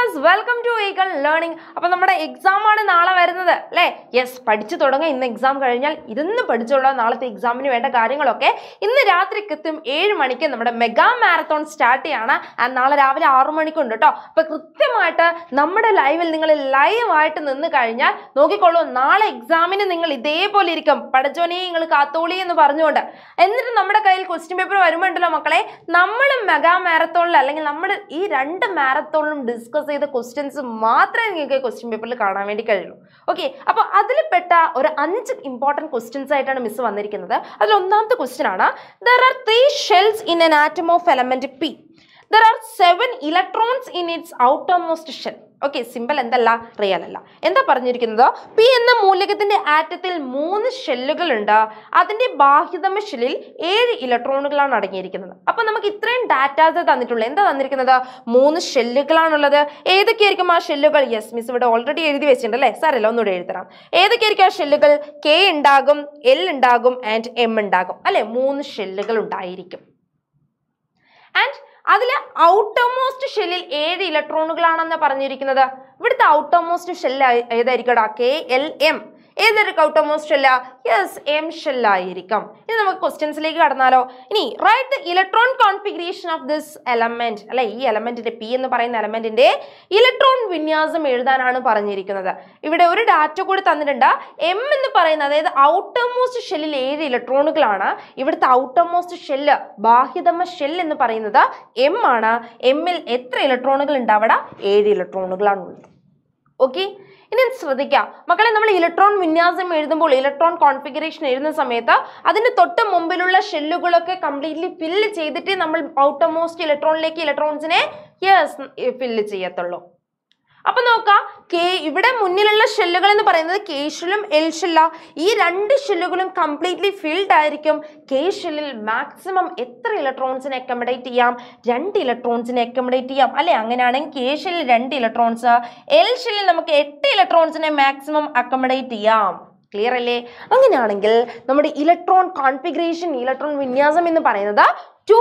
viewers welcome to eagle learning അപ്പോൾ നമ്മുടെ exam ആണ് നാളെ വരുന്നത് അല്ലേ യെസ് പഠിച്ചു തുടങ്ങുക ഇന്ന് എക്സാം കഴിഞ്ഞാൽ ഇതൊന്ന് പഠിച്ചോളാം നാളത്തെ എക്സാമിന് വേണ്ട കാര്യങ്ങളൊക്കെ ഇന്ന് രാത്രി കൃത്യം ഏഴ് മണിക്ക് നമ്മുടെ മെഗാ മാരത്തോൺ സ്റ്റാർട്ട് ചെയ്യാണ് ആൻഡ് നാളെ രാവിലെ ആറു മണിക്കുണ്ട് കേട്ടോ അപ്പോൾ കൃത്യമായിട്ട് നമ്മുടെ ലൈവിൽ നിങ്ങൾ ലൈവായിട്ട് നിന്ന് കഴിഞ്ഞാൽ നോക്കിക്കോളൂ നാളെ എക്സാമിന് നിങ്ങൾ ഇതേപോലെ ഇരിക്കും പഠിച്ചോനെ നിങ്ങൾ കാത്തോളി എന്ന് പറഞ്ഞുകൊണ്ട് എന്നിട്ട് നമ്മുടെ കയ്യിൽ ക്വസ്റ്റ്യൻ പേപ്പർ വരുമ്പോണ്ടല്ലോ മക്കളെ നമ്മൾ മെഗാ മാരത്തോണിൽ അല്ലെങ്കിൽ നമ്മൾ ഈ രണ്ട് മാരത്തോണിലും ഡിസ്കസ് ചെയ്ത ക്വസ്റ്റ്യൻസ് മാത്രമേ നിങ്ങൾക്ക് ക്വസ്റ്റ്യൻ പേപ്പറിൽ കാണാൻ വേണ്ടി കഴിയുള്ളൂ ഓക്കെ അപ്പോൾ പെട്ട ഒരു അഞ്ച് ഇമ്പോർട്ടൻറ്റ് ക്വസ്റ്റ്യൻസ് ആയിട്ടാണ് മിസ് വന്നിരിക്കുന്നത് അതിൽ ഒന്നാമത്തെ ക്വസ്റ്റ്യൻ ആണ് there are three shells in an atom of element P there are seven electrons in its outermost shell okay simple എന്തല്ല റിയൽ അല്ല എന്താ പറഞ്ഞിരിക്കുന്നത് പി എന്ന മൂലകത്തിന്റെ ആറ്റത്തിൽ മൂന്ന് ഷെല്ലുകൾ ഉണ്ട് അതിന്റെ ബാഹ്യതമ ഷെല്ലിൽ ഏഴ് ഇലക്ട്രോണുകളാണ് അടങ്ങിയിരിക്കുന്നത് അപ്പൊ നമുക്ക് ഇത്രയും ഡാറ്റാസ് തന്നിട്ടുള്ളത് എന്താ തന്നിരിക്കുന്നത് മൂന്ന് ഷെല്ലുകളാണുള്ളത് ഏതൊക്കെയായിരിക്കും ആ ഷെല്ലുകൾ യെസ് മിസ് ഇവിടെ ഓൾറെഡി എഴുതി വെച്ചിട്ടുണ്ട് അല്ലേ സാറല്ല ഒന്നുകൂടെ എഴുതണം ഏതൊക്കെയായിരിക്കും ആ ഷെല്ലുകൾ കെ ഉണ്ടാകും എൽ ഉണ്ടാകും ആൻഡ് എം ഉണ്ടാകും അല്ലെ മൂന്ന് ഷെല്ലുകൾ ഉണ്ടായിരിക്കും ആൻഡ് അതിൽ ഔട്ടോമോസ്റ്റ് ഷെല്ലിൽ ഏഴ് ഇലക്ട്രോണുകളാണെന്ന് പറഞ്ഞിരിക്കുന്നത് ഇവിടുത്തെ ഔട്ടോമോസ്റ്റ് ഷെല്ല് ഏതായിരിക്കടാ കെ എൽ എം ഏതൊരു കൗട്ടമോ ഷെല്ല യെസ് എം ഷെല്ലായിരിക്കും ഇനി നമുക്ക് ക്വസ്റ്റ്യൻസിലേക്ക് കടന്നാലോ ഇനി write the electron configuration of this element അല്ലെ ഈ എലമെന്റിന്റെ പി എന്ന് പറയുന്ന എലമെന്റിന്റെ ഇലക്ട്രോൺ വിന്യാസം എഴുതാനാണ് പറഞ്ഞിരിക്കുന്നത് ഇവിടെ ഒരു ഡാറ്റ കൂടി തന്നിട്ടുണ്ട് എം എന്ന് പറയുന്നത് അതായത് ഔട്ടർ മോസ്റ്റ് ഷെല്ലിൽ ഏഴ് ഇലക്ട്രോണുകളാണ് ഇവിടുത്തെ ഔട്ടർ മോസ്റ്റ് ഷെല്ല് ബാഹ്യതമ ഷെൽ എന്ന് പറയുന്നത് എം ആണ് എമ്മിൽ എത്ര ഇലക്ട്രോണുകൾ ഉണ്ട് അവിടെ ഏഴ് ഇലക്ട്രോണുകളാണ് ഉള്ളത് ഓക്കെ ഇനി ശ്രദ്ധിക്കാം മക്കളെ നമ്മൾ ഇലക്ട്രോൺ വിന്യാസം എഴുതുമ്പോൾ ഇലക്ട്രോൺ കോൺഫിഗറേഷൻ എഴുതുന്ന സമയത്ത് അതിന് തൊട്ട് മുമ്പിലുള്ള ഷെല്ലുകളൊക്കെ കംപ്ലീറ്റ്ലി ഫില്ല് ചെയ്തിട്ട് നമ്മൾ ഔട്ടർമോസ്റ്റ് ഇലക്ട്രോണിലേക്ക് ഇലക്ട്രോൺസിനെ യെസ് ഫില്ല് ചെയ്യത്തുള്ളൂ അപ്പൊ നോക്കാം കെ ഇവിടെ മുന്നിലുള്ള ഷെല്ലുകൾ എന്ന് പറയുന്നത് കെ ഷെല്ലും എൽ ഷെല്ല ഈ രണ്ട് ഷെല്ലുകളും കംപ്ലീറ്റ്ലി ഫിൽഡ് ആയിരിക്കും കെ ഷെല്ലിൽ മാക്സിമം എത്ര ഇലക്ട്രോൺസിനെ അക്കോമഡേറ്റ് ചെയ്യാം രണ്ട് ഇലക്ട്രോൺസിനെ അക്കോമഡേറ്റ് ചെയ്യാം അല്ലെ അങ്ങനെയാണെങ്കിൽ കെ ഷെല്ലിൽ രണ്ട് ഇലക്ട്രോൺസ് എൽ ഷെല്ലിൽ നമുക്ക് എട്ട് ഇലക്ട്രോൺസിനെ മാക്സിമം അക്കോമഡേറ്റ് ചെയ്യാം ക്ലിയർ അല്ലേ അങ്ങനെയാണെങ്കിൽ നമ്മുടെ ഇലക്ട്രോൺ കോൺഫിഗറേഷൻ ഇലക്ട്രോൺ വിന്യാസം എന്ന് പറയുന്നത് ടു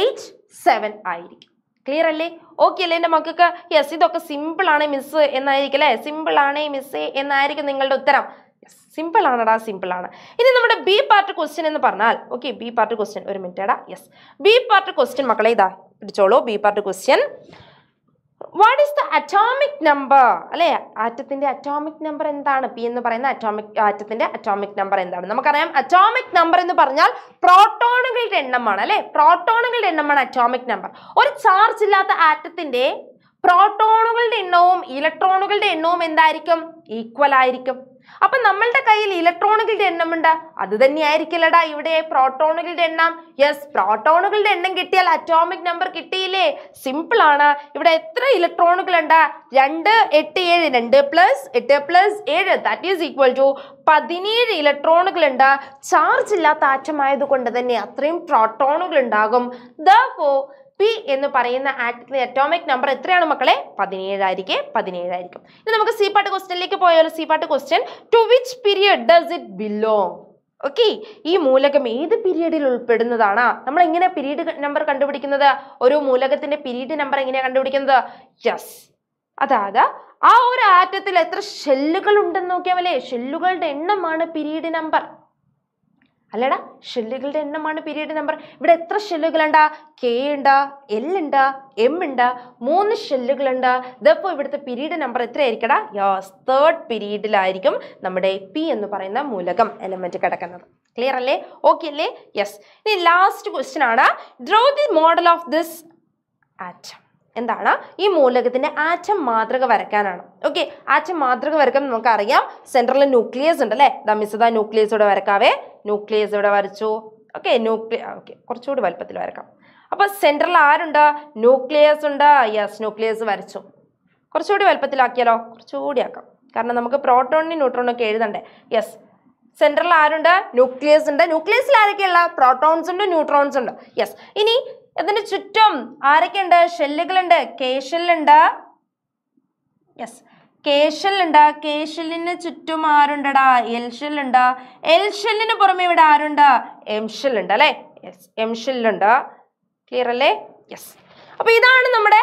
എയ്റ്റ് സെവൻ ആയിരിക്കും ക്ലിയർ അല്ലേ ഓക്കെ അല്ലേ എൻ്റെ മക്കൾക്ക് യെസ് ഇതൊക്കെ സിമ്പിൾ ആണ് മിസ് എന്നായിരിക്കും അല്ലേ സിമ്പിൾ ആണ് മിസ്സേ എന്നായിരിക്കും നിങ്ങളുടെ ഉത്തരം സിമ്പിൾ ആണടാ സിമ്പിൾ ആണ് ഇനി നമ്മുടെ ബി പാർട്ട് ക്വസ്റ്റ്യൻ എന്ന് പറഞ്ഞാൽ ഓക്കെ ബി പാർട്ട് ക്വസ്റ്റ്യൻ ഒരു മിനിറ്റ് എടാ യെസ് ബി പാർട്ട് ക്വസ്റ്റ്യൻ മക്കളെ ഇതാ പിടിച്ചോളൂ B part question what is the atomic number അല്ലെ ആറ്റത്തിന്റെ അറ്റോമിക് നമ്പർ എന്താണ് പി എന്ന് പറയുന്ന അറ്റോമിക് ആറ്റത്തിന്റെ അറ്റോമിക് നമ്പർ എന്താണ് നമുക്കറിയാം അറ്റോമിക് നമ്പർ എന്ന് പറഞ്ഞാൽ പ്രോട്ടോണുകളുടെ എണ്ണമാണ് അല്ലെ പ്രോട്ടോണുകളുടെ എണ്ണമാണ് അറ്റോമിക് നമ്പർ ഒരു ചാർജ് ഇല്ലാത്ത ആറ്റത്തിന്റെ പ്രോട്ടോണുകളുടെ എണ്ണവും ഇലക്ട്രോണുകളുടെ എണ്ണവും എന്തായിരിക്കും ഈക്വൽ ആയിരിക്കും അപ്പൊ നമ്മളുടെ കയ്യിൽ ഇലക്ട്രോണുകളുടെ എണ്ണമുണ്ട് അത് തന്നെയായിരിക്കില്ലടാ ഇവിടെ പ്രോട്ടോണുകളുടെ എണ്ണം യെസ് പ്രോട്ടോണുകളുടെ എണ്ണം കിട്ടിയാൽ അറ്റോമിക് നമ്പർ കിട്ടിയില്ലേ സിമ്പിൾ ആണ് ഇവിടെ എത്ര ഇലക്ട്രോണുകൾ ഉണ്ട് രണ്ട് എട്ട് ഏഴ് രണ്ട് പ്ലസ് എട്ട് പ്ലസ് ഏഴ് ദാറ്റ് ഈസ് ഈക്വൽ ടു പതിനേഴ് ഇലക്ട്രോണുകൾ ഉണ്ട് ചാർജ് ഇല്ലാത്ത ആറ്റമായത് കൊണ്ട് തന്നെ അത്രയും പ്രോട്ടോണുകൾ ഉണ്ടാകും ദോ പി എന്ന് പറയുന്ന ആറ്റത്തിന്റെ അറ്റോമിക് നമ്പർ എത്രയാണ് മക്കളെ പതിനേഴായിരിക്കും പതിനേഴായിരിക്കും ഇനി നമുക്ക് സി പാട്ട് ക്വസ്റ്റ്യനിലേക്ക് പോയാലോ C part question to which period does it belong okay ഈ മൂലകം ഏത് പീരീഡിൽ ഉൾപ്പെടുന്നതാണ് നമ്മൾ എങ്ങനെ പീരീഡ് നമ്പർ കണ്ടുപിടിക്കുന്നത് ഒരു മൂലകത്തിന്റെ പീരീഡ് നമ്പർ എങ്ങനെയാണ് കണ്ടുപിടിക്കുന്നത് യെസ് അതായത് ആ ഒരു ആറ്റത്തിൽ എത്ര ഷെല്ലുകൾ ഉണ്ടെന്ന് നോക്കിയാൽ ഷെല്ലുകളുടെ എണ്ണമാണ് പീരീഡ് നമ്പർ അല്ലടാ ഷെല്ലുകളുടെ എണ്ണമാണ് പീരീഡ് നമ്പർ ഇവിടെ എത്ര ഷെല്ലുകളുണ്ട് കെ ഉണ്ട് എൽ ഉണ്ട് എം ഉണ്ട് മൂന്ന് ഷെല്ലുകളുണ്ട് ഇതപ്പോൾ ഇവിടുത്തെ പീരീഡ് നമ്പർ എത്രയായിരിക്കടാ യോസ് തേർഡ് പീരീഡിലായിരിക്കും നമ്മുടെ പി എന്ന് പറയുന്ന മൂലകം എലമെന്റ് കിടക്കുന്നത് ക്ലിയർ അല്ലേ ഓക്കെ അല്ലേ യെസ് ഇനി ലാസ്റ്റ് ക്വസ്റ്റ്യൻ ആണ് draw the model of this atom എന്താണ് ഈ മൂലകത്തിന്റെ ആറ്റം മാതൃക വരയ്ക്കാനാണ് ഓക്കെ ആറ്റം മാതൃക വരയ്ക്കാൻ നമുക്കറിയാം സെൻട്രലിൽ ന്യൂക്ലിയസ് ഉണ്ട് അല്ലേ ദമിസദ ന്യൂക്ലിയസ് ഇവിടെ വരക്കാവേ ന്യൂക്ലിയസ് ഇവിടെ വരച്ചു ഓക്കെ ന്യൂക്ലിയ ഓക്കെ കുറച്ചുകൂടി വലുപ്പത്തിൽ വരക്കാം അപ്പോൾ സെൻട്രൽ ആരുണ്ട് ന്യൂക്ലിയസ് ഉണ്ട് യെസ് ന്യൂക്ലിയസ് വരച്ചു കുറച്ചുകൂടി വലുപ്പത്തിലാക്കിയാലോ കുറച്ചുകൂടി ആക്കാം കാരണം നമുക്ക് പ്രോട്ടോണിനും ന്യൂട്രോണും ഒക്കെ എഴുതണ്ടേ യെസ് സെൻട്രൽ ആരുണ്ട് ന്യൂക്ലിയസ് ഉണ്ട് ന്യൂക്ലിയസിൽ ആരൊക്കെയുള്ള പ്രോട്ടോൺസ് ഉണ്ട് ന്യൂട്രോൺസ് ഉണ്ട് യെസ് ഇനി ഇതിന് ചുറ്റും ആരൊക്കെയുണ്ട് ഷെല്ലുകളുണ്ട് കേശലുണ്ട് യെസ് കേശലുണ്ട് കേശലിന് ചുറ്റും ആരുണ്ടടാ എൽഷെല്ലുണ്ട് എൽഷെല്ലിന് പുറമെ ഇവിടെ ആരുണ്ട് എംഷെല്ലുണ്ട് അല്ലേ യെസ് എംഷെല്ലുണ്ട് ക്ലിയർ അല്ലേ യെസ് അപ്പൊ ഇതാണ് നമ്മുടെ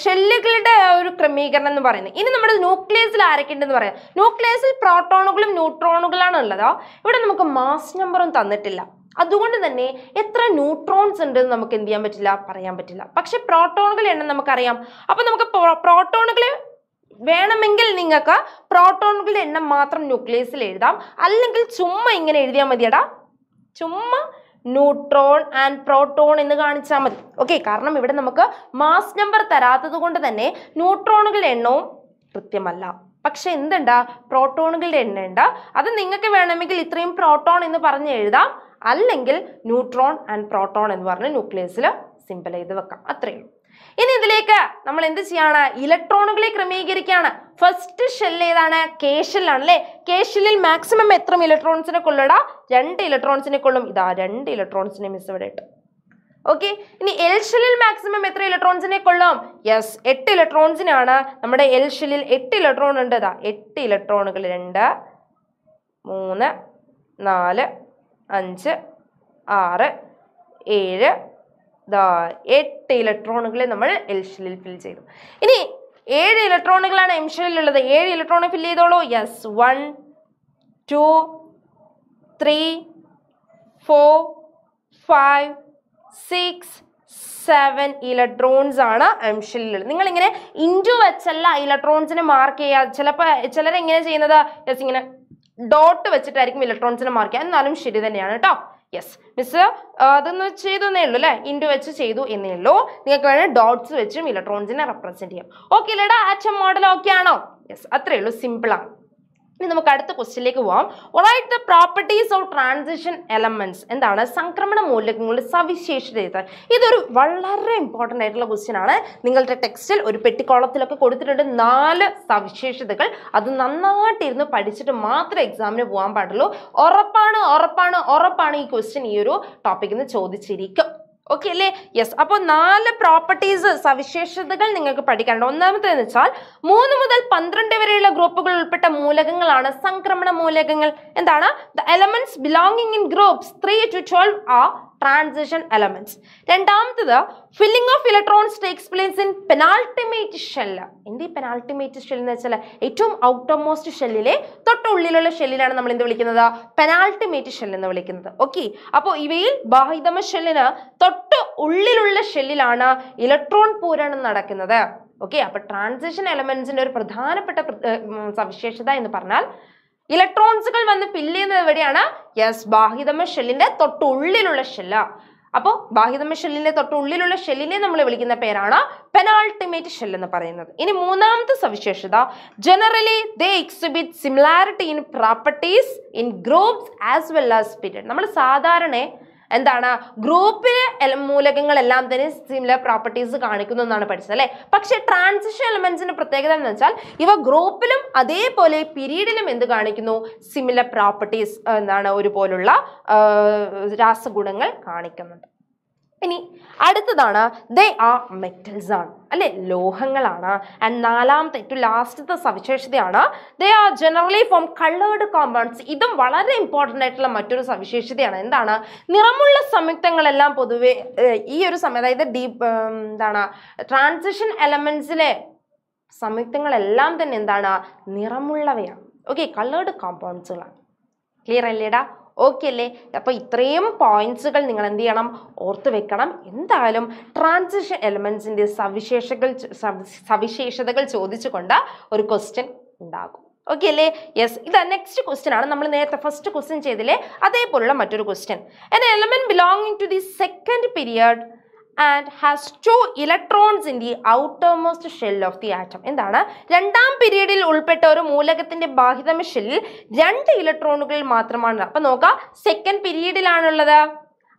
ഷെല്ലുകളുടെ ഒരു ക്രമീകരണം എന്ന് പറയുന്നത് ഇനി നമ്മുടെ ന്യൂക്ലിയസിൽ ഉണ്ടെന്ന് പറയാം ന്യൂക്ലിയസിൽ പ്രോട്ടോണുകളും ന്യൂട്രോണുകളാണ് ഉള്ളതോ ഇവിടെ നമുക്ക് മാസ് നമ്പറും തന്നിട്ടില്ല അതുകൊണ്ട് തന്നെ എത്ര ന്യൂട്രോൺസ് ഉണ്ട് എന്ന് നമുക്ക് എന്ത് ചെയ്യാൻ പറ്റില്ല പറയാൻ പറ്റില്ല പക്ഷെ പ്രോട്ടോണുകളുടെ എണ്ണം നമുക്കറിയാം അപ്പൊ നമുക്ക് പ്രോട്ടോണുകൾ വേണമെങ്കിൽ നിങ്ങൾക്ക് പ്രോട്ടോണുകളുടെ എണ്ണം മാത്രം ന്യൂക്ലിയസിൽ എഴുതാം അല്ലെങ്കിൽ ചുമ്മാ ഇങ്ങനെ എഴുതിയാൽ മതിയടാ ചുമ്മാ ന്യൂട്രോൺ ആൻഡ് പ്രോട്ടോൺ എന്ന് കാണിച്ചാൽ മതി ഓക്കെ കാരണം ഇവിടെ നമുക്ക് മാസ് നമ്പർ തരാത്തത് കൊണ്ട് തന്നെ ന്യൂട്രോണുകളുടെ എണ്ണവും കൃത്യമല്ല പക്ഷെ എന്തുണ്ട് പ്രോട്ടോണുകളുടെ എണ്ണ ഉണ്ട് അത് നിങ്ങൾക്ക് വേണമെങ്കിൽ ഇത്രയും പ്രോട്ടോൺ എന്ന് പറഞ്ഞ് എഴുതാം അല്ലെങ്കിൽ ന്യൂട്രോൺ ആൻഡ് പ്രോട്ടോൺ എന്ന് പറഞ്ഞ് ന്യൂക്ലിയസിൽ സിമ്പിൾ ചെയ്ത് വെക്കാം അത്രയും ഉള്ളൂ ഇനി ഇതിലേക്ക് നമ്മൾ എന്ത് ചെയ്യാണ് ഇലക്ട്രോണുകളെ ക്രമീകരിക്കുകയാണ് ഫസ്റ്റ് ഷെൽ ഏതാണ് കേഷലാണ് അല്ലേ കേഷലിൽ മാക്സിമം എത്ര ഇലക്ട്രോൺസിനെ കൊള്ളടാ രണ്ട് ഇലക്ട്രോൺസിനെ കൊള്ളും ഇതാ രണ്ട് ഇലക്ട്രോൺസിനെ മിസ് ഇവിടെ ഇട്ടു ഓക്കെ ഇനി എൽ ഷെല്ലിൽ മാക്സിമം എത്ര ഇലക്ട്രോൺസിനെ കൊള്ളും യെസ് എട്ട് ഇലക്ട്രോൺസിനാണ് നമ്മുടെ എൽ ഷെല്ലിൽ എട്ട് ഇലക്ട്രോൺ ഉണ്ട് ഇതാ എട്ട് ഇലക്ട്രോണുകൾ രണ്ട് മൂന്ന് നാല് അഞ്ച് ആറ് ഏഴ് എട്ട് ഇലക്ട്രോണുകളെ നമ്മൾ എൽഷിലിൽ ഫിൽ ചെയ്തു ഇനി ഏഴ് ഇലക്ട്രോണുകളാണ് ഉള്ളത് ഏഴ് ഇലക്ട്രോണെ ഫിൽ ചെയ്തോളൂ yes one two three four five six seven electrons ആണ് ഉള്ളത് നിങ്ങളിങ്ങനെ ഇൻറ്റു വെച്ചല്ല ഇലക്ട്രോൺസിനെ മാർക്ക് ചെയ്യുക ചിലപ്പോൾ ചിലരെങ്ങനെ ചെയ്യുന്നത് യെസ് ഇങ്ങനെ ഡോട്ട് വെച്ചിട്ടായിരിക്കും ഇലക്ട്രോൺസിനെ മാർക്ക് ചെയ്യുക എന്നാലും ശരി തന്നെയാണ് കേട്ടോ യെസ് മിസ് അതൊന്ന് ചെയ്തു എന്നേ ഉള്ളൂ അല്ലേ ഇൻഡു വെച്ച് ചെയ്തു എന്നേ ഉള്ളൂ നിങ്ങൾക്ക് വേണമെങ്കിൽ ഡോട്ട്സ് വെച്ചും ഇലക്ട്രോൺസിനെ റെപ്രസെന്റ് ചെയ്യാം ഓക്കെ അല്ലേടാ ആറ്റം മോഡൽ ഓക്കെ ആണോ യെസ് അത്രയേ ഉള്ളൂ സിമ്പിളാണ് ഇനി നമുക്ക് അടുത്ത ക്വസ്റ്റ്യനിലേക്ക് പോവാം alright the properties of transition elements എന്താണ് സംക്രമണ മൂലകങ്ങളുടെ സവിശേഷത ഇതൊരു വളരെ ഇമ്പോർട്ടൻ്റ് ആയിട്ടുള്ള ക്വസ്റ്റ്യൻ ആണ് നിങ്ങളുടെ ടെക്സ്റ്റിൽ ഒരു പെട്ടിക്കോളത്തിലൊക്കെ കൊടുത്തിട്ടുണ്ട് നാല് സവിശേഷതകൾ അത് നന്നായിട്ടിരുന്ന് പഠിച്ചിട്ട് മാത്രം എക്സാമിന് പോകാൻ പാടുള്ളൂ ഉറപ്പാണ് ഉറപ്പാണ് ഉറപ്പാണ് ഈ ക്വസ്റ്റ്യൻ ഈ ഒരു ടോപ്പിക്കിൽ നിന്ന് ചോദിച്ചിരിക്കും ഓക്കെ അല്ലേ യെസ് അപ്പോൾ നാല് പ്രോപ്പർട്ടീസ് സവിശേഷതകൾ നിങ്ങൾക്ക് പഠിക്കാനുണ്ട് ഒന്നാമത്തേന്ന് വെച്ചാൽ മൂന്ന് മുതൽ പന്ത്രണ്ട് വരെയുള്ള ഗ്രൂപ്പുകൾ ഉൾപ്പെട്ട മൂലകങ്ങളാണ് സംക്രമണ മൂലകങ്ങൾ എന്താണ് the elements belonging in group three to twelve ആ ട്രാൻസിഷൻ എലമെന്റ്സ് രണ്ടാമത്തത് filling of electrons takes place in penultimate shell എന്ത് ഈ പെനാൾട്ടിമേറ്റ് ഷെൽ എന്ന് വെച്ചാൽ ഏറ്റവും മോസ്റ്റ് ഷെല്ലിലെ തൊട്ടുള്ളിലുള്ള ഷെല്ലിലാണ് നമ്മൾ എന്ത് വിളിക്കുന്നത് പെനാൾട്ടിമേറ്റ് ഷെൽ എന്ന് വിളിക്കുന്നത് ഓക്കെ അപ്പോൾ ഇവയിൽ ബാഹിതമ ഷെല്ലിന് തൊട്ട് ഉള്ളിലുള്ള ഷെല്ലിലാണ് ഇലക്ട്രോൺ പൂരണം നടക്കുന്നത് ഓക്കെ അപ്പോൾ ട്രാൻസിഷൻ എലമെന്റ്സിന്റെ ഒരു പ്രധാനപ്പെട്ട സവിശേഷത എന്ന് പറഞ്ഞാൽ ഇലക്ട്രോൺസുകൾ വന്ന് ഫില്ല് ചെയ്യുന്നത് എവിടെയാണ് യെസ് ബാഹിതമ ഷെല്ലിന്റെ തൊട്ടുള്ളിലുള്ള ഷെല്ലാണ് അപ്പോൾ ബാഹ്യതമ ഷെല്ലിന്റെ തൊട്ടുള്ളിലുള്ള ഷെല്ലിനെ നമ്മൾ വിളിക്കുന്ന പേരാണ് പെനാൾട്ടിമേറ്റ് ഷെൽ എന്ന് പറയുന്നത് ഇനി മൂന്നാമത്തെ സവിശേഷത generally they exhibit similarity in properties in groups as well as period നമ്മൾ സാധാരണ എന്താണ് ഗ്രൂപ്പിലെ മൂലകങ്ങളെല്ലാം തന്നെ സിമിലർ പ്രോപ്പർട്ടീസ് കാണിക്കുന്നു എന്നാണ് പഠിച്ചത് അല്ലേ പക്ഷേ ട്രാൻസിഷൻ എലമെന്റ്സിന്റെ പ്രത്യേകത എന്ന് വെച്ചാൽ ഇവ ഗ്രൂപ്പിലും അതേപോലെ പീരീഡിലും എന്ത് കാണിക്കുന്നു സിമിലർ പ്രോപ്പർട്ടീസ് എന്താണ് ഒരുപോലുള്ള രാസഗുണങ്ങൾ കാണിക്കുന്നുണ്ട് ഇനി അടുത്തതാണ് ദേ ആ മെറ്റൽസ് ആണ് അല്ലെ ലോഹങ്ങളാണ് ആൻഡ് നാലാമത്തെ ടു ലാസ്റ്റത്തെ സവിശേഷതയാണ് they are generally from coloured compounds ഇതും വളരെ ഇമ്പോർട്ടൻ്റ് ആയിട്ടുള്ള മറ്റൊരു സവിശേഷതയാണ് എന്താണ് നിറമുള്ള സംയുക്തങ്ങളെല്ലാം പൊതുവെ ഈ ഒരു സമയം അതായത് ഡീപ് എന്താണ് ട്രാൻസിഷൻ എലമെൻസിലെ സംയുക്തങ്ങളെല്ലാം തന്നെ എന്താണ് നിറമുള്ളവയാണ് ഓക്കെ കളേർഡ് കോമ്പൗണ്ട്സുകളാണ് ക്ലിയർ അല്ലേടാ ഓക്കെ അല്ലേ അപ്പോൾ ഇത്രയും പോയിന്റ്സുകൾ നിങ്ങൾ എന്ത് ചെയ്യണം ഓർത്ത് വെക്കണം എന്തായാലും ട്രാൻസിഷൻ എലമെൻസിൻ്റെ സവിശേഷകൾ സവിശേഷതകൾ ചോദിച്ചുകൊണ്ട് ഒരു ക്വസ്റ്റ്യൻ ഉണ്ടാകും ഓക്കെ അല്ലേ യെസ് ഇത് നെക്സ്റ്റ് ക്വസ്റ്റ്യൻ ആണ് നമ്മൾ നേരത്തെ ഫസ്റ്റ് ക്വസ്റ്റ്യൻ ചെയ്തില്ലേ അതേപോലുള്ള മറ്റൊരു question an element belonging to the second period and has two electrons in the outermost shell of the atom എന്താണ് രണ്ടാം പീരീഡിൽ ഉൾപ്പെട്ട ഒരു മൂലകത്തിന്റെ ബാഹ്യതമ ഷെല്ലിൽ രണ്ട് ഇലക്ട്രോണുകൾ മാത്രമാണ് അപ്പൊ നോക്കാം സെക്കൻഡ് പീരീഡിലാണുള്ളത്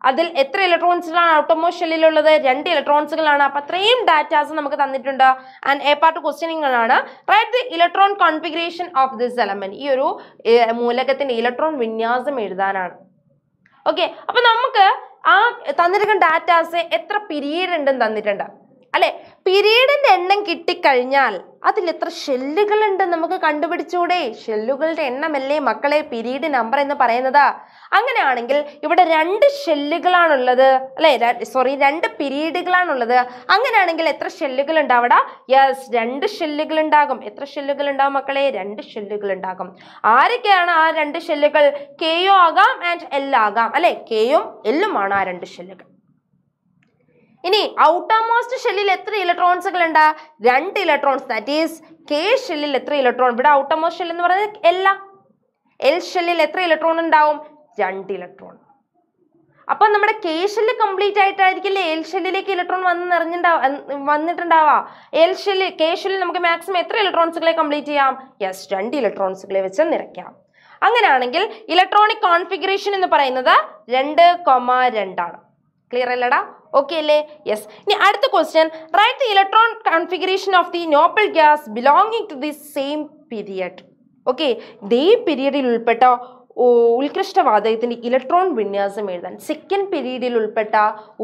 അതിൽ എത്ര ഇലക്ട്രോൺസിലാണ് ഔട്ടോമോസ്റ്റ് ഷെല്ലിലുള്ളത് രണ്ട് ഇലക്ട്രോൺസുകളാണ് അപ്പൊ അത്രയും ഡാറ്റാസ് നമുക്ക് തന്നിട്ടുണ്ട് and A part questioning write the electron configuration of this element ഈ ഒരു മൂലകത്തിന്റെ ഇലക്ട്രോൺ വിന്യാസം എഴുതാനാണ് ഓക്കെ അപ്പൊ നമുക്ക് ആ തന്നിരിക്കുന്ന ഡാറ്റാസ് എത്ര പീരീഡ് ഉണ്ടെന്ന് തന്നിട്ടുണ്ട് അല്ലെ പിരീഡിന്റെ എണ്ണം കിട്ടിക്കഴിഞ്ഞാൽ അതിൽ എത്ര ഷെല്ലുകൾ ഉണ്ട് നമുക്ക് കണ്ടുപിടിച്ചൂടെ ഷെല്ലുകളുടെ എണ്ണമല്ലേ മക്കളെ പിരീഡ് നമ്പർ എന്ന് പറയുന്നത് അങ്ങനെയാണെങ്കിൽ ഇവിടെ രണ്ട് ഷെല്ലുകളാണുള്ളത് അല്ലെ സോറി രണ്ട് പിരീഡുകളാണുള്ളത് അങ്ങനെയാണെങ്കിൽ എത്ര ഷെല്ലുകൾ ഉണ്ടാവട യെസ് രണ്ട് ഷെല്ലുകൾ ഉണ്ടാകും എത്ര ഷെല്ലുകൾ ഉണ്ടാവും മക്കളെ രണ്ട് ഷെല്ലുകൾ ഉണ്ടാകും ആരൊക്കെയാണ് ആ രണ്ട് ഷെല്ലുകൾ കെയോ ആകാം ആൻഡ് എൽ ആകാം അല്ലെ കെയും എല്ലുമാണ് ആ രണ്ട് ഷെല്ലുകൾ ഇനി ഔട്ടർമോസ്റ്റ് ഷെല്ലിൽ എത്ര ഇലക്ട്രോൺസുകൾ ഉണ്ട് രണ്ട് ഇലക്ട്രോൺസ് ദാറ്റ് ഈസ് കെ ഷെല്ലിൽ എത്ര ഇലക്ട്രോൺ ഇവിടെ ഔട്ടർമോസ്റ്റ് ഷെല്ലെന്ന് എന്ന് പറയുന്നത് എല്ലാം എൽ ഷെല്ലിൽ എത്ര ഇലക്ട്രോൺ ഉണ്ടാവും രണ്ട് ഇലക്ട്രോൺ അപ്പൊ നമ്മുടെ കെ ഷെല്ല് കംപ്ലീറ്റ് ആയിട്ടായിരിക്കില്ലേ എൽ ഷെല്ലിലേക്ക് ഇലക്ട്രോൺ വന്ന് നിറഞ്ഞിട്ടുണ്ടാവും വന്നിട്ടുണ്ടാവാ എൽ ഷെല്ല് കെ ഷെല്ലിൽ നമുക്ക് മാക്സിമം എത്ര ഇലക്ട്രോൺസുകളെ കംപ്ലീറ്റ് ചെയ്യാം യെസ് രണ്ട് ഇലക്ട്രോൺസുകളെ വെച്ച് നിറയ്ക്കാം അങ്ങനെയാണെങ്കിൽ ഇലക്ട്രോണിക് കോൺഫിഗറേഷൻ എന്ന് പറയുന്നത് രണ്ട് കൊമ രണ്ടാണ് ക്ലിയർ അല്ലടാ ഓക്കെ അല്ലേ യെസ് ഇനി അടുത്ത question write the electron configuration of the noble gas belonging to the same period okay ദേ പീരീഡിൽ ഉൾപ്പെട്ട ഉത്കൃഷ്ടവാതകത്തിൻ്റെ ഇലക്ട്രോൺ വിന്യാസം എഴുതാൻ സെക്കൻഡ് പീരീഡിൽ ഉൾപ്പെട്ട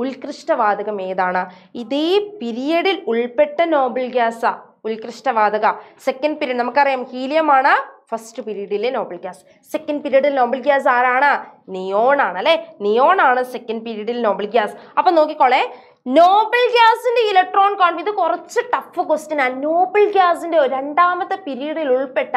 ഉത്കൃഷ്ടവാതകം ഏതാണ് ഇതേ പീരീഡിൽ ഉൾപ്പെട്ട നോബിൾ ഗ്യാസ ഉത്കൃഷ്ടവാതക സെക്കൻഡ് പീരീഡ് നമുക്കറിയാം ഹീലിയമാണ് ഫസ്റ്റ് പീരീഡിലെ നോബിൾ ഗ്യാസ് സെക്കൻഡ് പീരീഡിൽ നോബിൾ ഗ്യാസ് ആരാണ് നിയോൺ ആണ് അല്ലെ നിയോൺ ആണ് സെക്കൻഡ് പീരീഡിൽ നോബിൾ ഗ്യാസ് അപ്പൊ നോക്കിക്കോളെ നോബിൾ ഗ്യാസിന്റെ ഇലക്ട്രോൺ കോൺ ഇത് കുറച്ച് ടഫ് ക്വസ്റ്റ്യൻ ആണ് നോബിൾ ഗ്യാസിന്റെ രണ്ടാമത്തെ പീരീഡിൽ ഉൾപ്പെട്ട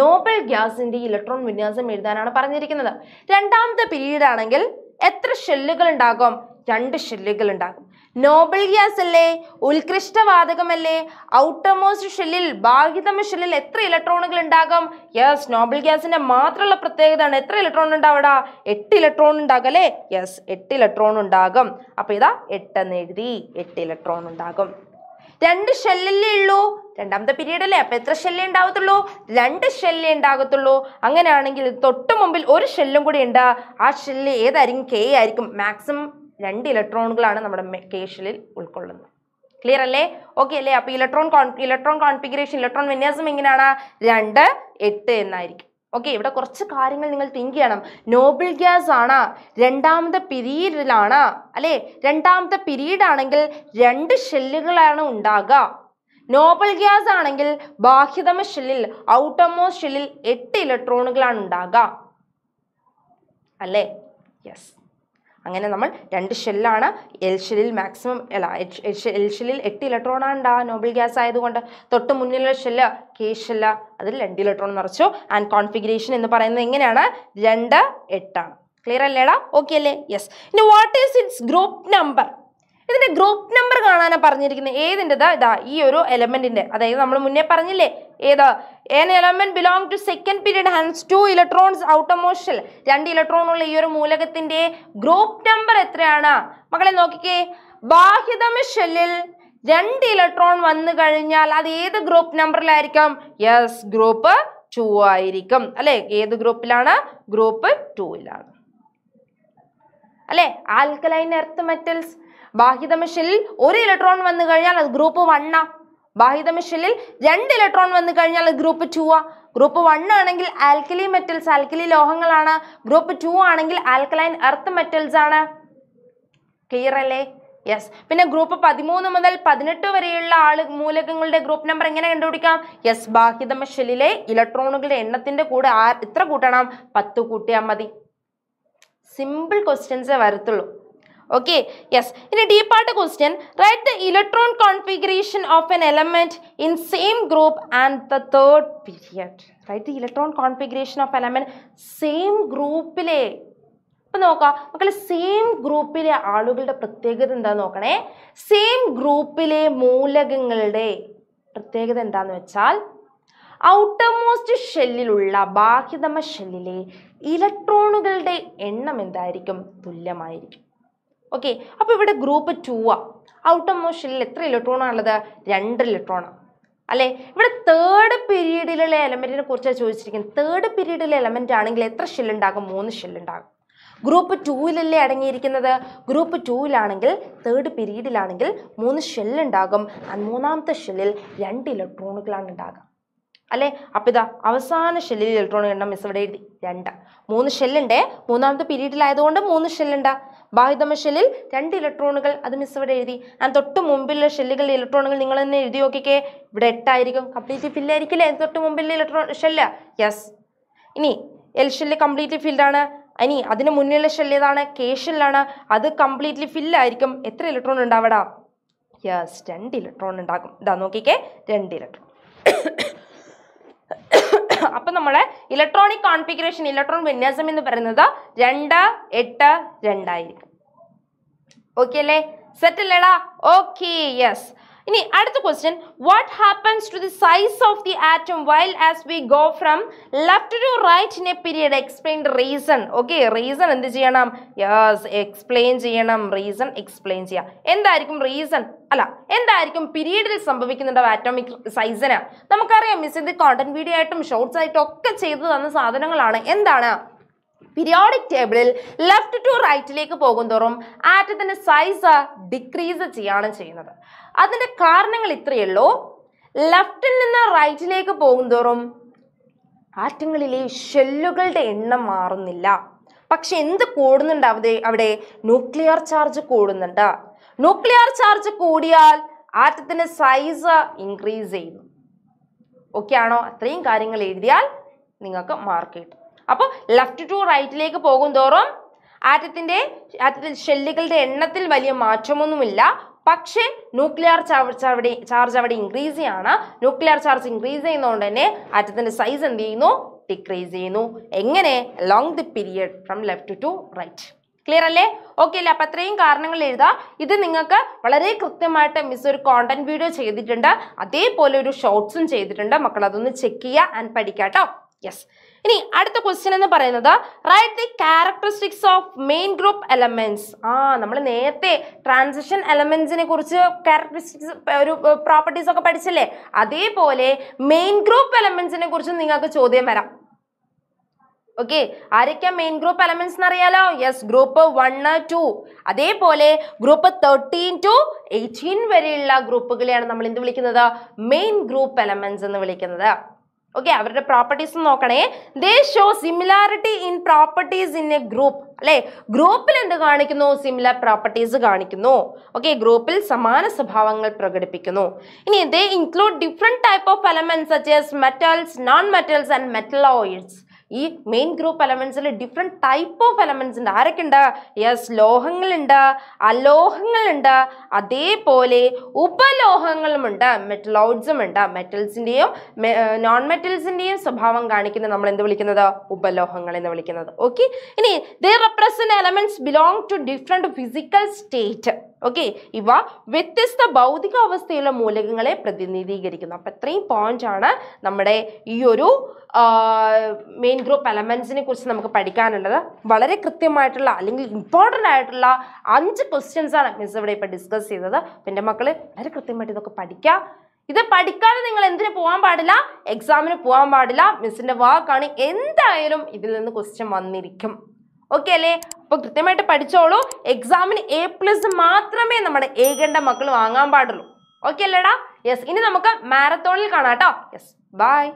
നോബിൾ ഗ്യാസിന്റെ ഇലക്ട്രോൺ വിന്യാസം എഴുതാനാണ് പറഞ്ഞിരിക്കുന്നത് രണ്ടാമത്തെ പീരീഡ് ആണെങ്കിൽ എത്ര ഷെല്ലുകൾ ഉണ്ടാകും രണ്ട് ഷെല്ലുകൾ ഉണ്ടാകും നോബൽ ഗ്യാസ് അല്ലേ ഉത്കൃഷ്ടവാതകമല്ലേ ഔട്ടർമോസ്റ്റ് ഷെല്ലിൽ ബാഹ്യതമ ഷെല്ലിൽ എത്ര ഇലക്ട്രോണുകൾ ഉണ്ടാകും യെസ് നോബൽ ഗ്യാസിന്റെ മാത്രമുള്ള പ്രത്യേകതയാണ് എത്ര ഇലക്ട്രോൺ ഉണ്ടാവടാ എട്ട് ഇലക്ട്രോൺ ഉണ്ടാകും അല്ലേ യെസ് എട്ട് ഇലക്ട്രോൺ ഉണ്ടാകും അപ്പൊ ഇതാ എട്ടെന്ന് എഴുതി എട്ട് ഇലക്ട്രോൺ ഉണ്ടാകും രണ്ട് ഷെല്ലല്ലേ ഉള്ളൂ രണ്ടാമത്തെ പീരീഡ് അല്ലേ അപ്പൊ എത്ര ഷെല്ലേ ഉണ്ടാകത്തുള്ളൂ രണ്ട് ഷെല്ലേ ഉണ്ടാകത്തുള്ളൂ അങ്ങനെയാണെങ്കിൽ തൊട്ട് മുമ്പിൽ ഒരു ഷെല്ലും കൂടി ഉണ്ട് ആ ഷെല്ല് ഏതായിരിക്കും കെ ആയിരിക്കും മാക്സിമം രണ്ട് ഇലക്ട്രോണുകളാണ് നമ്മുടെ കേഷലിൽ ഉൾക്കൊള്ളുന്നത് ക്ലിയർ അല്ലേ ഓക്കെ അല്ലേ അപ്പോൾ ഇലക്ട്രോൺ ഇലക്ട്രോൺ കോൺഫിഗറേഷൻ ഇലക്ട്രോൺ വിന്യാസം എങ്ങനെയാണ് രണ്ട് എട്ട് എന്നായിരിക്കും ഓക്കെ ഇവിടെ കുറച്ച് കാര്യങ്ങൾ നിങ്ങൾ തിങ്ക് ചെയ്യണം നോബിൾ ഗ്യാസ് ആണ് രണ്ടാമത്തെ പിരീഡിലാണ് അല്ലേ രണ്ടാമത്തെ പിരീഡ് ആണെങ്കിൽ രണ്ട് ഷെല്ലുകളാണ് ഉണ്ടാകുക നോബിൾ ഗ്യാസ് ആണെങ്കിൽ ബാഹ്യതമ ഷെല്ലിൽ ഔട്ടമോ ഷെല്ലിൽ എട്ട് ഇലക്ട്രോണുകളാണ് ഉണ്ടാകുക അല്ലേ യെസ് അങ്ങനെ നമ്മൾ രണ്ട് ഷെല്ലാണ് എൽ ഷെല്ലിൽ മാക്സിമം അല്ല എൽ ഷെല്ലിൽ എട്ട് ഇലക്ട്രോണാണ് ഉണ്ടാ നോബിൾ ഗ്യാസ് ആയതുകൊണ്ട് തൊട്ട് മുന്നിലുള്ള ഷെല്ല് കെ ഷെല്ല് അതിൽ രണ്ട് ഇലക്ട്രോൺ നിറച്ചു ആൻഡ് കോൺഫിഗറേഷൻ എന്ന് പറയുന്നത് എങ്ങനെയാണ് രണ്ട് എട്ടാണ് ക്ലിയർ അല്ലേടാ ഓക്കെ അല്ലേ യെസ് ഇനി what is its group number ഇതിന്റെ ഗ്രൂപ്പ് നമ്പർ കാണാനാണ് പറഞ്ഞിരിക്കുന്നത് ഏതിൻ്റെതാ ഇതാ ഈ ഒരു എലമെന്റിന്റെ അതായത് നമ്മൾ മുന്നേ പറഞ്ഞില്ലേ ഏതാ an element belong to second period ഹാൻഡ്സ് ടു ഇലക്ട്രോൺസ് ഔട്ടോമോഷൽ രണ്ട് ഇലക്ട്രോൺ ഉള്ള ഈ ഒരു മൂലകത്തിന്റെ ഗ്രൂപ്പ് നമ്പർ എത്രയാണ് മക്കളെ നോക്കിക്കേ ബാഹ്യതമ ഷെല്ലിൽ രണ്ട് ഇലക്ട്രോൺ വന്നു കഴിഞ്ഞാൽ അത് ഏത് ഗ്രൂപ്പ് നമ്പറിലായിരിക്കും യെസ് ഗ്രൂപ്പ് ടു ആയിരിക്കും അല്ലെ ഏത് ഗ്രൂപ്പിലാണ് ഗ്രൂപ്പ് ടുവിലാണ് അല്ലെ ആൽക്കലൈൻ എർത്ത് മെറ്റൽസ് ബാഹ്യതമിഷലിൽ ഒരു ഇലക്ട്രോൺ വന്നു കഴിഞ്ഞാൽ അത് ഗ്രൂപ്പ് വണ്ണാ ബാഹ്യതമിഷലിൽ രണ്ട് ഇലക്ട്രോൺ വന്നു കഴിഞ്ഞാൽ അത് ഗ്രൂപ്പ് ടു ആ ഗ്രൂപ്പ് വൺ ആണെങ്കിൽ ആൽക്കലി മെറ്റൽസ് ആൽക്കലി ലോഹങ്ങളാണ് ഗ്രൂപ്പ് ടു ആണെങ്കിൽ ആൽക്കലൈൻ എർത്ത് മെറ്റൽസ് ആണ് ക്ലിയർ അല്ലേ യെസ് പിന്നെ ഗ്രൂപ്പ് പതിമൂന്ന് മുതൽ പതിനെട്ട് വരെയുള്ള ആള് മൂലകങ്ങളുടെ ഗ്രൂപ്പ് നമ്പർ എങ്ങനെ കണ്ടുപിടിക്കാം യെസ് ബാഹ്യതമ ഷെല്ലിലെ ഇലക്ട്രോണുകളുടെ എണ്ണത്തിന്റെ കൂടെ ആ ഇത്ര കൂട്ടണം പത്ത് കൂട്ടിയാൽ മതി സിമ്പിൾ ക്വസ്റ്റ്യൻസേ വരത്തുള്ളൂ ഓക്കെ യെസ് ഇനി D part question write the electron configuration of an element in same group and the third period write the electron configuration of element same ഗ്രൂപ്പിലെ ഇപ്പൊ നോക്കാം മക്കളെ സെയിം ഗ്രൂപ്പിലെ ആളുകളുടെ പ്രത്യേകത എന്താന്ന് നോക്കണേ സെയിം ഗ്രൂപ്പിലെ മൂലകങ്ങളുടെ പ്രത്യേകത എന്താന്ന് വെച്ചാൽ ഔട്ടർമോസ്റ്റ് ഷെല്ലിലുള്ള ബാഹ്യതമ ഷെല്ലിലെ ഇലക്ട്രോണുകളുടെ എണ്ണം എന്തായിരിക്കും തുല്യമായിരിക്കും ഓക്കെ അപ്പോൾ ഇവിടെ ഗ്രൂപ്പ് ടൂ ആ ഔട്ടർ മോഷനിൽ എത്ര ഇലക്ട്രോണാണ് രണ്ട് ഇലക്ട്രോണാണ് അല്ലേ ഇവിടെ തേർഡ് പീരീഡിലുള്ള എലമെന്റിനെ കുറിച്ചാണ് ചോദിച്ചിരിക്കുന്നത് തേർഡ് പീരീഡിലെ എലമെന്റ് ആണെങ്കിൽ എത്ര ഷെല്ലുണ്ടാകും മൂന്ന് ഷെല്ലുണ്ടാകും ഗ്രൂപ്പ് ടൂവിലല്ലേ അടങ്ങിയിരിക്കുന്നത് ഗ്രൂപ്പ് ടൂവിലാണെങ്കിൽ തേർഡ് പീരീഡിലാണെങ്കിൽ മൂന്ന് ഷെല്ലുണ്ടാകും മൂന്നാമത്തെ ഷെല്ലിൽ രണ്ട് ഇലക്ട്രോണുകളാണ് ഉണ്ടാകുക അല്ലേ അപ്പം ഇതാ അവസാന ഷെല്ലിൽ ഇലക്ട്രോണുകളുടെ മിസ് ഇവിടെ എഴുതി രണ്ട് മൂന്ന് ഷെല്ലുണ്ട് മൂന്നാമത്തെ പീരീഡിലായതുകൊണ്ട് മൂന്ന് ഷെല്ലുണ്ടാ ബാഹ്യതമ ഷെല്ലിൽ രണ്ട് ഇലക്ട്രോണുകൾ അത് മിസ് ഇവിടെ എഴുതി ഞാൻ തൊട്ട് മുമ്പിലുള്ള ഷെല്ലുകളിൽ ഇലക്ട്രോണുകൾ നിങ്ങൾ തന്നെ എഴുതി നോക്കിക്കേ ഇവിടെ എട്ടായിരിക്കും കംപ്ലീറ്റ്ലി ഫില്ല് ആയിരിക്കില്ലേ തൊട്ട് മുമ്പിലുള്ള ഇലക്ട്രോൺ ഷെല്ല് യെസ് ഇനി എൽ ഷെല്ല് കംപ്ലീറ്റ് ഫിൽഡാണ് ഇനി അതിന് മുന്നിലുള്ള ഷെല്ല് ഏതാണ് കെ ഷെല്ലാണ് അത് കംപ്ലീറ്റ്ലി ഫില്ലായിരിക്കും എത്ര ഇലക്ട്രോൺ ഉണ്ടാവടാ യെസ് രണ്ട് ഇലക്ട്രോൺ ഉണ്ടാകും ഇതാ നോക്കിക്കേ രണ്ട് ഇലക്ട്രോൺ അപ്പൊ നമ്മളെ ഇലക്ട്രോണിക് കോൺഫിഗറേഷൻ ഇലക്ട്രോൺ വിന്യാസം എന്ന് പറയുന്നത് രണ്ട് എട്ട് രണ്ടായിരിക്കും ഓക്കെ അല്ലേ സെറ്റ് അല്ലേടാ ഓക്കെ യെസ് ഇനി അടുത്ത question what happens to the size of the atom while as we go from left to right in a period explain reason okay reason എന്ത് ചെയ്യണം യെസ് എക്സ്പ്ലെയിൻ ചെയ്യണം റീസൺ എക്സ്പ്ലെയിൻ ചെയ്യാം എന്തായിരിക്കും reason അല്ല എന്തായിരിക്കും പീരീഡിൽ സംഭവിക്കുന്നുണ്ടാവും ആറ്റോമിക് സൈസിന് നമുക്കറിയാം മിസ് ഇത് കോണ്ടന്റ് വീഡിയോ ആയിട്ടും ഷോർട്സ് ആയിട്ടും ഒക്കെ ചെയ്തു തന്ന സാധനങ്ങളാണ് എന്താണ് പീരിയോഡിക് ടേബിളിൽ ലെഫ്റ്റ് ടു റൈറ്റിലേക്ക് പോകുന്തോറും ആറ്റത്തിൻ്റെ സൈസ് ഡിക്രീസ് ചെയ്യാണ് ചെയ്യുന്നത് അതിൻ്റെ കാരണങ്ങൾ ഇത്രയേ ലെഫ്റ്റിൽ നിന്ന് റൈറ്റിലേക്ക് പോകുന്തോറും ആറ്റങ്ങളിലെ ഷെല്ലുകളുടെ എണ്ണം മാറുന്നില്ല പക്ഷെ എന്ത് കൂടുന്നുണ്ട് അവിടെ അവിടെ ന്യൂക്ലിയർ ചാർജ് കൂടുന്നുണ്ട് ന്യൂക്ലിയർ ചാർജ് കൂടിയാൽ ആറ്റത്തിൻ്റെ സൈസ് ഇൻക്രീസ് ചെയ്യുന്നു ഓക്കെ ആണോ അത്രയും കാര്യങ്ങൾ എഴുതിയാൽ നിങ്ങൾക്ക് മാർക്ക് കിട്ടും അപ്പോൾ ലെഫ്റ്റ് ടു റൈറ്റിലേക്ക് പോകുന്തോറും ആറ്റത്തിൻ്റെ ആറ്റത്തിൽ ഷെല്ലുകളുടെ എണ്ണത്തിൽ വലിയ മാറ്റമൊന്നുമില്ല പക്ഷേ ന്യൂക്ലിയർ ചാർജ് അവിടെ ചാർജ് അവിടെ ഇൻക്രീസ് ചെയ്യാണ് ന്യൂക്ലിയർ ചാർജ് ഇൻക്രീസ് ചെയ്യുന്നതുകൊണ്ട് തന്നെ ആറ്റത്തിൻ്റെ സൈസ് എന്ത് ചെയ്യുന്നു ഡിക്രീസ് ചെയ്യുന്നു എങ്ങനെ along the period from left to right clear അല്ലേ ഓക്കെ അല്ലേ അപ്പം അത്രയും കാരണങ്ങൾ എഴുതാം ഇത് നിങ്ങൾക്ക് വളരെ കൃത്യമായിട്ട് മിസ് ഒരു കോണ്ടന്റ് വീഡിയോ ചെയ്തിട്ടുണ്ട് അതേപോലെ ഒരു ഷോർട്സും ചെയ്തിട്ടുണ്ട് മക്കൾ അതൊന്ന് ചെക്ക് ചെയ്യുക ആൻഡ് പഠിക്കാം കേട്ടോ യെസ് ഇനി അടുത്ത ക്വസ്റ്റ്യൻ എന്ന് പറയുന്നത് write the characteristics of main group elements ആ നമ്മൾ നേരത്തെ ട്രാൻസിഷൻ എലമെന്റ്സിനെ കുറിച്ച് ക്യാരക്ടറിസ്റ്റിക്സ് ഒരു പ്രോപ്പർട്ടീസ് ഒക്കെ പഠിച്ചല്ലേ അതേപോലെ മെയിൻ ഗ്രൂപ്പ് എലമെന്റ്സിനെ കുറിച്ച് നിങ്ങൾക്ക് ചോദ്യം വരാം ഓക്കെ ആരൊക്കെ മെയിൻ ഗ്രൂപ്പ് എലമെന്റ്സ് എന്നറിയാലോ യെസ് ഗ്രൂപ്പ് വൺ ടു അതേപോലെ ഗ്രൂപ്പ് തേർട്ടീൻ ടു എയ്റ്റീൻ വരെയുള്ള ഗ്രൂപ്പുകളെയാണ് നമ്മൾ എന്ത് വിളിക്കുന്നത് മെയിൻ ഗ്രൂപ്പ് എലമെന്റ്സ് എന്ന് വിളിക്കുന്നത് ഓക്കെ അവരുടെ പ്രോപ്പർട്ടീസ് നോക്കണേ they show similarity in properties in a group അല്ലെ ഗ്രൂപ്പിൽ എന്ത് കാണിക്കുന്നു സിമിലർ പ്രോപ്പർട്ടീസ് കാണിക്കുന്നു ഓക്കെ ഗ്രൂപ്പിൽ സമാന സ്വഭാവങ്ങൾ പ്രകടിപ്പിക്കുന്നു ഇനി they include different type of elements such metals non metals and metalloids ഈ മെയിൻ ഗ്രൂപ്പ് എലമെന്റ്സിൽ ഡിഫറെന്റ് ടൈപ്പ് ഓഫ് എലമെന്റ്സ് ഉണ്ട് ആരൊക്കെ ഉണ്ട് യെസ് ലോഹങ്ങളുണ്ട് അലോഹങ്ങളുണ്ട് അതേപോലെ ഉപലോഹങ്ങളുമുണ്ട് മെറ്റലോയിഡ്സും ഉണ്ട് മെറ്റൽസിന്റെയും നോൺ മെറ്റൽസിന്റെയും സ്വഭാവം കാണിക്കുന്ന നമ്മൾ എന്ത് വിളിക്കുന്നത് ഉപലോഹങ്ങൾ എന്ന് വിളിക്കുന്നത് ഓക്കെ ഇനി they represent elements belong to different physical state okay ഇവ വ്യത്യസ്ത ഭൗതിക അവസ്ഥയിലുള്ള മൂലകങ്ങളെ പ്രതിനിധീകരിക്കുന്നു അപ്പൊ ഇത്രയും പോയിന്റ് ആണ് നമ്മുടെ ഈ ഒരു മെയിൻ മെയിൻ ഗ്രൂപ്പ് എലമെന്റ്സിനെ കുറിച്ച് നമുക്ക് പഠിക്കാനുള്ളത് വളരെ കൃത്യമായിട്ടുള്ള അല്ലെങ്കിൽ ഇമ്പോർട്ടൻ്റ് ആയിട്ടുള്ള അഞ്ച് ആണ് മിസ് ഇവിടെ ഇപ്പോൾ ഡിസ്കസ് ചെയ്തത് പിന്നെ മക്കൾ വളരെ കൃത്യമായിട്ട് ഇതൊക്കെ പഠിക്കാം ഇത് പഠിക്കാതെ നിങ്ങൾ എന്തിനു പോകാൻ പാടില്ല എക്സാമിന് പോകാൻ പാടില്ല മിസ്സിന്റെ വാക്കാണ് എന്തായാലും ഇതിൽ നിന്ന് ക്വസ്റ്റ്യൻ വന്നിരിക്കും ഓക്കെ അല്ലേ അപ്പോൾ കൃത്യമായിട്ട് പഠിച്ചോളൂ എക്സാമിന് എ പ്ലസ് മാത്രമേ നമ്മുടെ ഏകണ്ട മക്കൾ വാങ്ങാൻ പാടുള്ളൂ ഓക്കെ അല്ലേടാ യെസ് ഇനി നമുക്ക് മാരത്തോണിൽ കാണാം കേട്ടോ യെസ് ബൈ